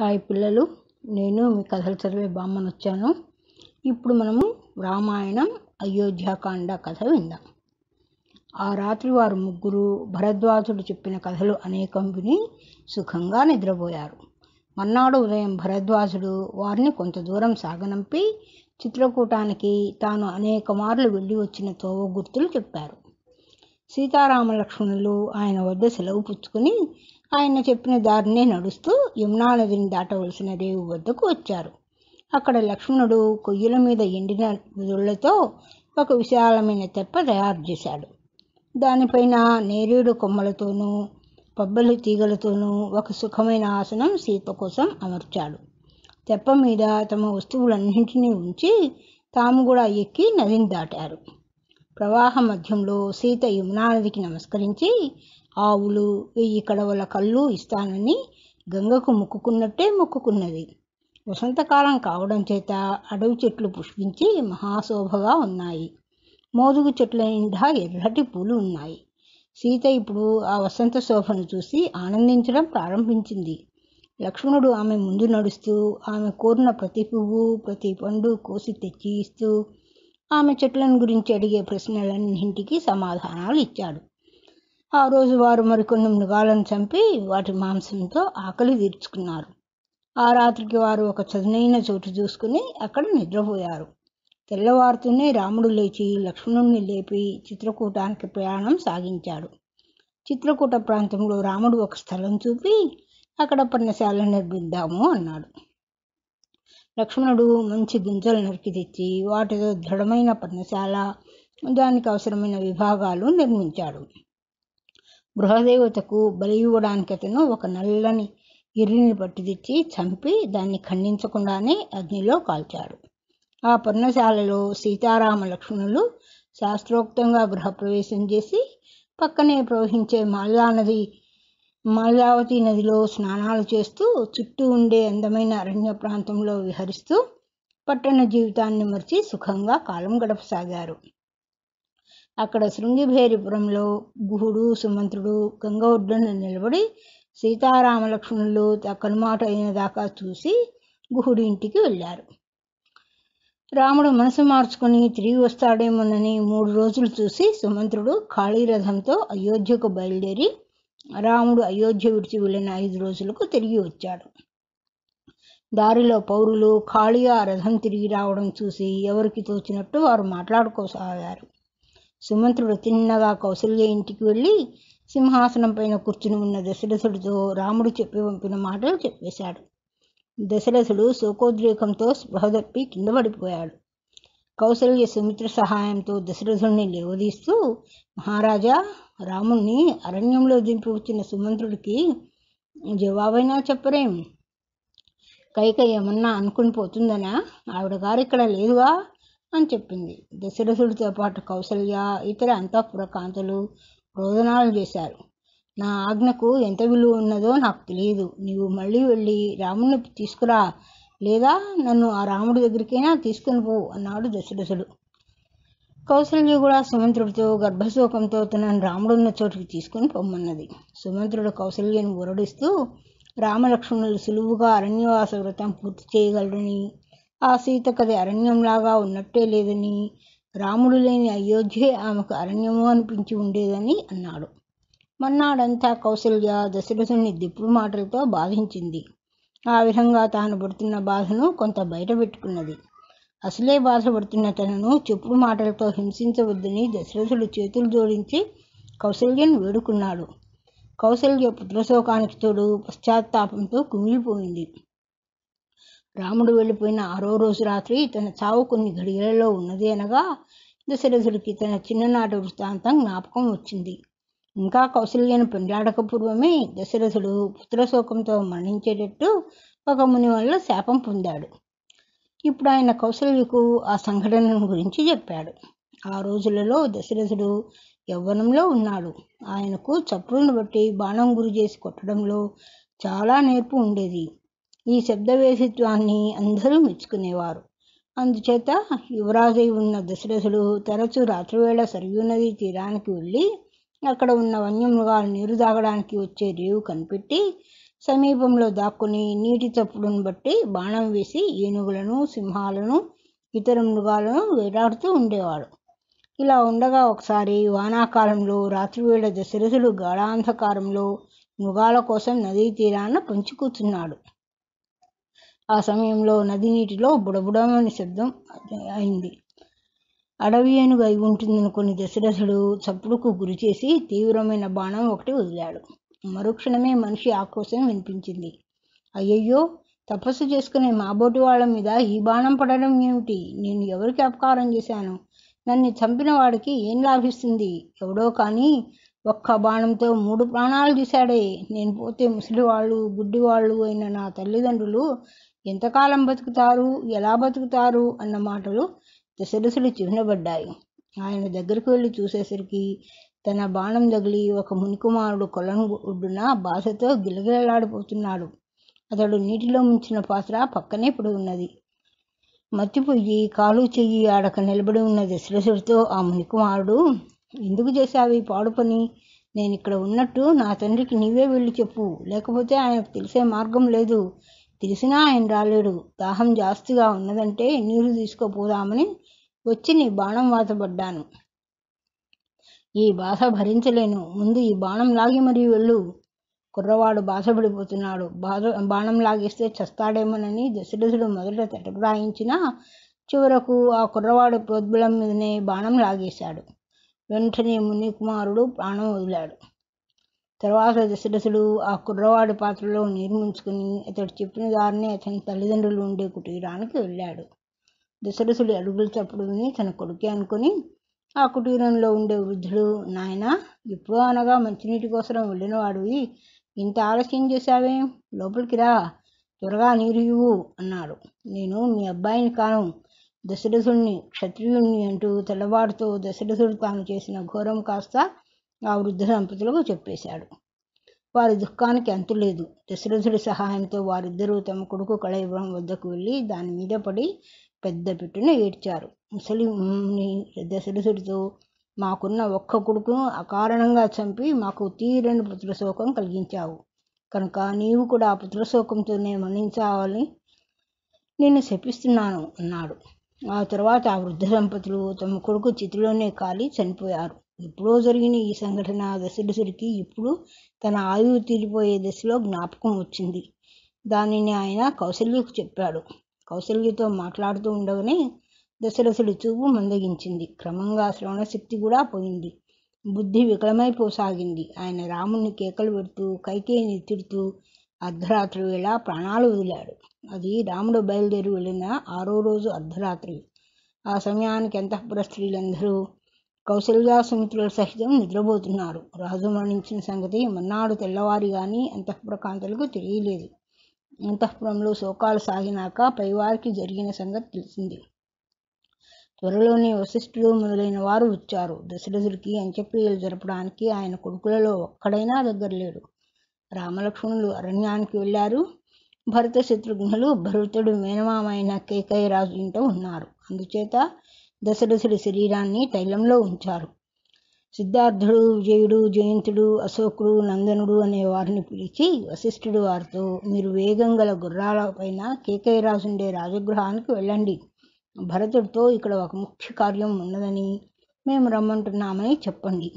hi పిల్లలు నేను మీ కథలు చదివే బామ్మను వచ్చాను ఇప్పుడు మనము రామాయణం అయోధ్యాకాండ కథ విందాం ఆ రాత్రి వారు ముగ్గురు భరద్వాజుడు చెప్పిన కథలు అనేకం విని సుఖంగా నిద్రపోయారు మన్నాడు ఉదయం భరద్వాజుడు వారిని కొంత దూరం సాగనంపి చిత్రకూటానికి తాను అనేక మార్లు వెళ్ళి వచ్చిన తోవ గుర్తులు చెప్పారు సీతారామ లక్ష్మణులు ఆయన వద్ద సెలవు పుచ్చుకుని ఆయన చెప్పిన దారినే నడుస్తూ యమునా నదిని దాటవలసిన రేవు వద్దకు వచ్చారు అక్కడ లక్ష్మణుడు కొయ్యల మీద ఎండిన గుదుళ్లతో ఒక విశాలమైన తెప్ప తయారు చేశాడు దానిపైన నేరేడు కొమ్మలతోనూ పబ్బలి తీగలతోనూ ఒక సుఖమైన ఆసనం సీత కోసం అమర్చాడు తెప్ప మీద తమ వస్తువులన్నింటినీ ఉంచి తాము కూడా ఎక్కి నదిని దాటారు ప్రవాహ మధ్యంలో సీత యమునా నదికి నమస్కరించి ఆవులు వెయ్యి కడవల కళ్ళు ఇస్తానని గంగకు మొక్కుకున్నట్టే మొక్కుకున్నది వసంతకాలం కావడం చేత అడవి చెట్లు పుష్పించి మహాశోభగా ఉన్నాయి మోదుగు చెట్ల నిండా ఎర్రటి పూలు ఉన్నాయి సీత ఇప్పుడు ఆ వసంత శోభను చూసి ఆనందించడం ప్రారంభించింది లక్ష్మణుడు ఆమె ముందు నడుస్తూ ఆమె కోరిన ప్రతి పువ్వు ప్రతి పండు కోసి తెచ్చి ఇస్తూ ఆమె చెట్లను గురించి అడిగే ప్రశ్నలన్నింటికి సమాధానాలు ఇచ్చాడు ఆ రోజు వారు మరికొన్ని మృగాలను చంపి వాటి మాంసంతో ఆకలి తీర్చుకున్నారు ఆ రాత్రికి వారు ఒక చదునైన చోటు చూసుకుని అక్కడ నిద్రపోయారు తెల్లవారుతూనే రాముడు లేచి లక్ష్మణుణ్ణి లేపి చిత్రకూటానికి ప్రయాణం సాగించాడు చిత్రకూట ప్రాంతంలో రాముడు ఒక స్థలం చూపి అక్కడ పర్ణశాల నిర్మిద్దాము అన్నాడు లక్ష్మణుడు మంచి గుంజలు నరికి తెచ్చి వాటితో దృఢమైన పర్ణశాల దానికి అవసరమైన విభాగాలు నిర్మించాడు గృహదేవతకు బలి ఇవ్వడానికి అతను ఒక నల్లని ఇర్రిని పట్టుదిచ్చి చంపి దాన్ని ఖండించకుండానే అగ్నిలో కాల్చాడు ఆ పర్ణశాలలో సీతారామ లక్ష్మణులు శాస్త్రోక్తంగా గృహప్రవేశం చేసి పక్కనే ప్రవహించే మాల్దా నది మాల్దావతి నదిలో స్నానాలు చేస్తూ చుట్టూ ఉండే అందమైన అరణ్య ప్రాంతంలో విహరిస్తూ పట్టణ జీవితాన్ని మరిచి సుఖంగా కాలం గడపసాగారు అక్కడ శృంగిభేరిపురంలో గుహుడు సుమంత్రుడు గంగొడ్డున నిలబడి సీతారామలక్ష్మణులు కనుమాట అయిన దాకా చూసి గుహుడి ఇంటికి వెళ్ళారు రాముడు మనసు మార్చుకుని తిరిగి వస్తాడేమోనని మూడు రోజులు చూసి సుమంత్రుడు ఖాళీ రథంతో అయోధ్యకు బయలుదేరి రాముడు అయోధ్య విడిచి వెళ్ళిన ఐదు రోజులకు తిరిగి వచ్చాడు దారిలో పౌరులు ఖాళీ ఆ రథం తిరిగి రావడం చూసి ఎవరికి తోచినట్టు వారు మాట్లాడుకోసాగారు సుమంత్రుడు తిన్నగా కౌశల్య ఇంటికి వెళ్ళి సింహాసనం పైన కూర్చుని ఉన్న దశరథుడితో రాముడు చెప్పి పంపిన మాటలు చెప్పేశాడు దశరథుడు శోకోద్రేకంతో స్పృహ కింద పడిపోయాడు కౌశల్య సుమిత్ర సహాయంతో దశరథుణ్ణి లేవదీస్తూ మహారాజా రాముణ్ణి అరణ్యంలో దింపి వచ్చిన సుమంత్రుడికి జవాబైనా చెప్పరేం కైక ఏమన్నా అనుకుని పోతుందనా ఆవిడ గారు ఇక్కడ లేదుగా అని చెప్పింది దశరథుడితో పాటు కౌసల్య ఇతర అంతఃపుర కాంతలు రోదనాలు చేశారు నా ఆజ్ఞకు ఎంత విలువ ఉన్నదో నాకు తెలియదు నీవు మళ్ళీ వెళ్ళి రాముని తీసుకురా లేదా నన్ను ఆ రాముడి దగ్గరికైనా తీసుకుని పో అన్నాడు దశరథుడు కౌసల్య కూడా సుమంత్రుడితో గర్భశోకంతో తనను రాముడున్న చోటుకి తీసుకుని పొమ్మన్నది సుమంత్రుడు కౌసల్యను ఊరడిస్తూ రామలక్ష్మణులు సులువుగా అరణ్యవాస వ్రతం పూర్తి చేయగలరని ఆ సీత కది అరణ్యంలాగా ఉన్నట్టే లేదని రాముడు లేని అయోధ్యే ఆమెకు అరణ్యము అనిపించి ఉండేదని అన్నాడు మన్నాడంతా కౌశల్య దశరథుని దిప్పుడు మాటలతో బాధించింది ఆ విధంగా తాను పడుతున్న బాధను కొంత బయటపెట్టుకున్నది అసలే బాధపడుతున్న తనను చెప్పుడు మాటలతో హింసించవద్దని దశరథుడు చేతులు జోడించి కౌశల్యను వేడుకున్నాడు కౌశల్య పుత్రశోకానికి తోడు పశ్చాత్తాపంతో కుమిలిపోయింది రాముడు వెళ్ళిపోయిన ఆరో రోజు రాత్రి తన చావు కొన్ని ఘడియలలో ఉన్నది అనగా దశరథుడికి తన చిన్ననాటి వృత్తాంతం జ్ఞాపకం వచ్చింది ఇంకా కౌశల్యను పెండాడక పూర్వమే దశరథుడు పుత్రశోకంతో మరణించేటట్టు ఒక ముని వల్ల శాపం పొందాడు ఇప్పుడు ఆయన కౌశల్యకు ఆ సంఘటనను గురించి చెప్పాడు ఆ రోజులలో దశరథుడు యవ్వనంలో ఉన్నాడు ఆయనకు చప్పులను బట్టి బాణం గురి చేసి కొట్టడంలో చాలా నేర్పు ఉండేది ఈ శబ్దవేసిత్వాన్ని అందరూ మెచ్చుకునేవారు అందుచేత యువరాజై ఉన్న దశరథుడు తరచూ రాత్రివేళ సరియు నది తీరానికి వెళ్ళి అక్కడ ఉన్న వన్యమృగాలు నీరు తాగడానికి వచ్చే రేవు కనిపెట్టి సమీపంలో దాక్కుని నీటి తప్పుడును బట్టి బాణం వేసి ఏనుగులను సింహాలను ఇతర మృగాలను వేటాడుతూ ఉండేవాడు ఇలా ఉండగా ఒకసారి వానాకాలంలో రాత్రివేళ దశరథుడు గాఢాంధకారంలో మృగాల కోసం నదీ తీరాన పంచి కూర్చున్నాడు ఆ సమయంలో నది నీటిలో బుడబుడమని శబ్దం అయింది అడవి ఏనుగు అయి ఉంటుందనుకుని దశరథుడు చప్పుడుకు గురి చేసి తీవ్రమైన బాణం ఒకటి వదిలాడు మరుక్షణమే మనిషి ఆక్రోశం వినిపించింది అయ్యయ్యో తపస్సు చేసుకునే మాబోటి వాళ్ళ మీద ఈ బాణం పడడం ఏమిటి నేను ఎవరికి అపకారం చేశాను నన్ను చంపిన వాడికి ఏం లాభిస్తుంది ఎవడో కానీ ఒక్క బాణంతో మూడు ప్రాణాలు తీశాడే నేను పోతే ముసలివాళ్ళు గుడ్డివాళ్ళు అయిన నా తల్లిదండ్రులు ఎంతకాలం బతుకుతారు ఎలా బతుకుతారు అన్న మాటలు దశరథులు చిహ్నబడ్డాయి ఆయన దగ్గరికి వెళ్ళి చూసేసరికి తన బాణం తగిలి ఒక మునికుమారుడు కొలను ఒడ్డున బాధతో గిలగిలలాడిపోతున్నాడు అతడు నీటిలో ముంచిన పాత్ర పక్కనే ఇప్పుడు ఉన్నది మర్చిపోయి కాలు చెయ్యి ఆడక నిలబడి ఉన్న దశరథుడితో ఆ మునికుమారుడు ఎందుకు చేశావు ఈ పాడు పని నేను ఇక్కడ ఉన్నట్టు నా తండ్రికి నీవే వెళ్ళి చెప్పు లేకపోతే ఆయనకు తెలిసే మార్గం లేదు తెలిసినా ఆయన రాలేడు దాహం జాస్తిగా ఉన్నదంటే నీరు తీసుకోపోదామని వచ్చి నీ బాణం వాతపడ్డాను ఈ బాధ భరించలేను ముందు ఈ బాణం లాగి మరీ వెళ్ళు కుర్రవాడు బాధపడిపోతున్నాడు బాధ బాణం లాగేస్తే చస్తాడేమోనని దశరథుడు మొదట తటపడాయించినా చివరకు ఆ కుర్రవాడు ప్రోద్బలం మీదనే బాణం లాగేశాడు వెంటనే మునికుమారుడు ప్రాణం వదిలాడు తర్వాత దశరథుడు ఆ కుర్రవాడి పాత్రలో నిర్మించుకుని అతడు చెప్పిన దారినే అతని తల్లిదండ్రులు ఉండే కుటీరానికి వెళ్ళాడు దశరథుడి అడుగులు చప్పుడుని తన కొడుకే అనుకుని ఆ కుటీరంలో ఉండే వృద్ధుడు నాయన ఎప్పుడో అనగా మంచినీటి కోసం వెళ్ళిన ఇంత ఆలస్యం చేశావే లోపలికి రా త్వరగా నీరు ఇవ్వు అన్నాడు నేను మీ అబ్బాయిని కాను దశరథుడిని క్షత్రియుణ్ణి అంటూ తెల్లవాడుతో దశరథుడు తాను చేసిన ఘోరం కాస్త ఆ వృద్ధ దంపతులకు చెప్పేశాడు వారి దుఃఖానికి అంతులేదు దశరథుడి సహాయంతో వారిద్దరూ తమ కొడుకు కళయుగం వద్దకు వెళ్ళి దాని మీద పడి పెద్ద పెట్టును ఏడ్చారు ముసలి దశరథుడితో మాకున్న ఒక్క కొడుకును అకారణంగా చంపి మాకు తీరని పుత్రశోకం కలిగించావు కనుక నీవు కూడా ఆ పుత్రశోకంతోనే మరణించావాలని నేను శపిస్తున్నాను అన్నాడు ఆ తర్వాత ఆ వృద్ధ దంపతులు తమ కొడుకు చితిలోనే కాలి చనిపోయారు ఎప్పుడో జరిగిన ఈ సంఘటన దశరథుడికి ఇప్పుడు తన ఆయువు తీరిపోయే దశలో జ్ఞాపకం వచ్చింది దానిని ఆయన కౌశల్యకు చెప్పాడు కౌశల్యతో మాట్లాడుతూ ఉండగానే దశరథుడి చూపు మందగించింది క్రమంగా శ్రవణశక్తి కూడా పోయింది బుద్ధి వికలమైపోసాగింది ఆయన రాముణ్ణి కేకలు పెడుతూ కైకేయిని తిడుతూ అర్ధరాత్రి వేళ ప్రాణాలు వదిలాడు అది రాముడు బయలుదేరి వెళ్ళిన ఆరో రోజు అర్ధరాత్రి ఆ సమయానికి అంతఃపుర స్త్రీలందరూ కౌశల్యాసుమిత్రులు సహితం నిద్రపోతున్నారు రాజు మరణించిన సంగతి మన్నాడు తెల్లవారి కానీ అంతఃపురకాంతలకు తెలియలేదు అంతఃపురంలో శోకాలు సాగినాక పైవారికి జరిగిన సంగతి తెలిసింది త్వరలోనే వశిష్ఠుడు మొదలైన వారు వచ్చారు దశరథుడికి అంత్యక్రియలు జరపడానికి ఆయన కొడుకులలో ఒక్కడైనా దగ్గర లేడు రామలక్ష్మణులు అరణ్యానికి వెళ్ళారు భరత శత్రుఘ్నులు భరతుడు మేనమామైన కేకయ్య రాజు ఇంట ఉన్నారు అందుచేత దశరథుడి శరీరాన్ని తైలంలో ఉంచారు సిద్ధార్థుడు విజయుడు జయంతుడు అశోకుడు నందనుడు అనే వారిని పిలిచి వశిష్ఠుడు వారితో మీరు వేగం గల గుర్రాలపైన కేకయ్య రాజుండే రాజగృహానికి వెళ్ళండి భరతుడితో ఇక్కడ ఒక ముఖ్య కార్యం ఉన్నదని మేము రమ్మంటున్నామని చెప్పండి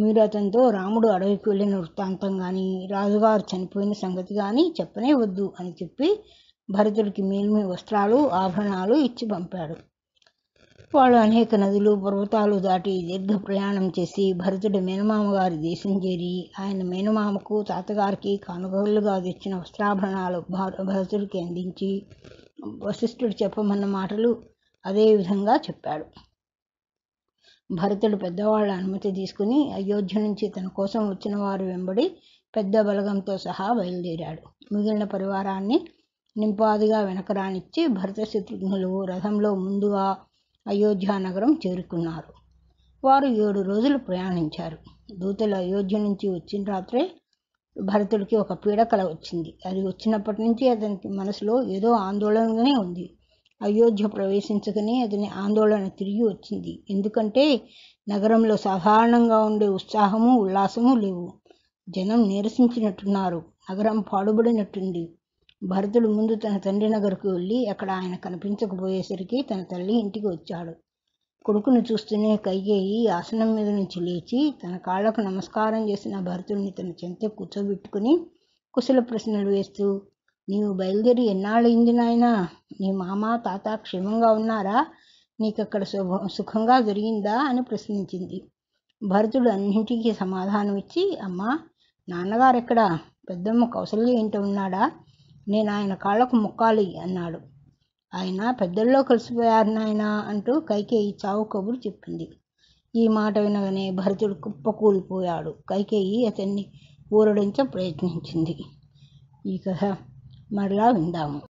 మీరు అతనితో రాముడు అడవికి వెళ్ళిన వృత్తాంతం కానీ రాజుగారు చనిపోయిన సంగతి కానీ చెప్పనే వద్దు అని చెప్పి భరతుడికి మేల్మి వస్త్రాలు ఆభరణాలు ఇచ్చి పంపాడు వాళ్ళు అనేక నదులు పర్వతాలు దాటి దీర్ఘ ప్రయాణం చేసి భరతుడు మేనమామ గారి దేశం చేరి ఆయన మేనమామకు తాతగారికి కానుగోలుగా తెచ్చిన వస్త్రాభరణాలు భరతుడికి అందించి వశిష్ఠుడు చెప్పమన్న మాటలు అదే విధంగా చెప్పాడు భరతుడు పెద్దవాళ్ళ అనుమతి తీసుకుని అయోధ్య నుంచి తన కోసం వచ్చిన వారు వెంబడి పెద్ద బలగంతో సహా బయలుదేరాడు మిగిలిన పరివారాన్ని నింపాదిగా వెనకరానిచ్చి భరత శత్రుఘ్నులు రథంలో ముందుగా అయోధ్యానగరం చేరుకున్నారు వారు ఏడు రోజులు ప్రయాణించారు దూతలు అయోధ్య నుంచి వచ్చిన రాత్రే భరతుడికి ఒక పీడకల వచ్చింది అది వచ్చినప్పటి నుంచి అతనికి మనసులో ఏదో ఆందోళనగానే ఉంది అయోధ్య ప్రవేశించగానే అతని ఆందోళన తిరిగి వచ్చింది ఎందుకంటే నగరంలో సాధారణంగా ఉండే ఉత్సాహము ఉల్లాసము లేవు జనం నిరసించినట్టున్నారు నగరం పాడుబడినట్టుంది భరతుడు ముందు తన తండ్రి నగర్కు వెళ్ళి అక్కడ ఆయన కనిపించకపోయేసరికి తన తల్లి ఇంటికి వచ్చాడు కొడుకును చూస్తూనే కయ్యేయి ఆసనం మీద నుంచి లేచి తన కాళ్లకు నమస్కారం చేసిన భరతుడిని తన చెంత కూర్చోబెట్టుకుని కుశల ప్రశ్నలు వేస్తూ నీవు బయలుదేరి ఎన్నాళ్ళయింది నాయనా నీ మామ తాత క్షేమంగా ఉన్నారా అక్కడ శుభ సుఖంగా జరిగిందా అని ప్రశ్నించింది భరతుడు అన్నింటికీ సమాధానం ఇచ్చి అమ్మ నాన్నగారు ఎక్కడా పెద్దమ్మ కౌసల్య ఇంట ఉన్నాడా నేను ఆయన కాళ్ళకు ముక్కాలి అన్నాడు ఆయన పెద్దల్లో కలిసిపోయారు నాయన అంటూ కైకేయి చావు కబురు చెప్పింది ఈ మాట వినగానే భరతుడు కుప్పకూలిపోయాడు కైకేయి అతన్ని ఊరడించ ప్రయత్నించింది ఈ కథ మరలా విందాము